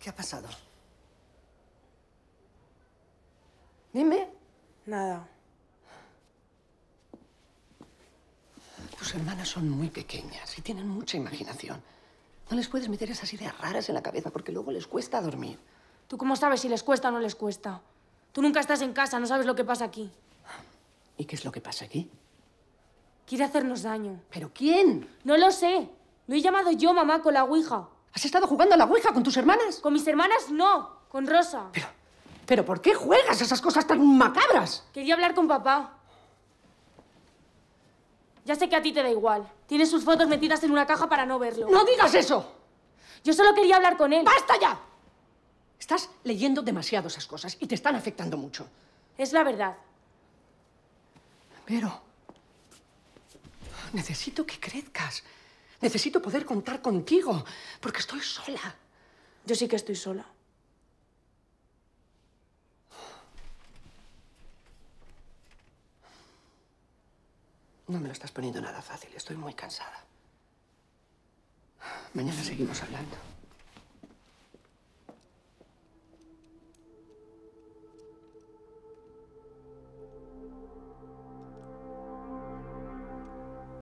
¿Qué ha pasado? Dime. Nada. Tus hermanas son muy pequeñas y tienen mucha imaginación. No les puedes meter esas ideas raras en la cabeza porque luego les cuesta dormir. ¿Tú cómo sabes si les cuesta o no les cuesta? Tú nunca estás en casa, no sabes lo que pasa aquí. ¿Y qué es lo que pasa aquí? Quiere hacernos daño. ¿Pero quién? No lo sé. Lo he llamado yo, mamá, con la ouija. ¿Has estado jugando a la Ouija con tus hermanas? Con mis hermanas no, con Rosa. Pero, pero ¿por qué juegas a esas cosas tan macabras? Quería hablar con papá. Ya sé que a ti te da igual. Tienes sus fotos metidas en una caja para no verlo. ¡No digas eso! Yo solo quería hablar con él. ¡Basta ya! Estás leyendo demasiado esas cosas y te están afectando mucho. Es la verdad. Pero... Necesito que crezcas. Necesito poder contar contigo, porque estoy sola. Yo sí que estoy sola. No me lo estás poniendo nada fácil, estoy muy cansada. Mañana seguimos hablando.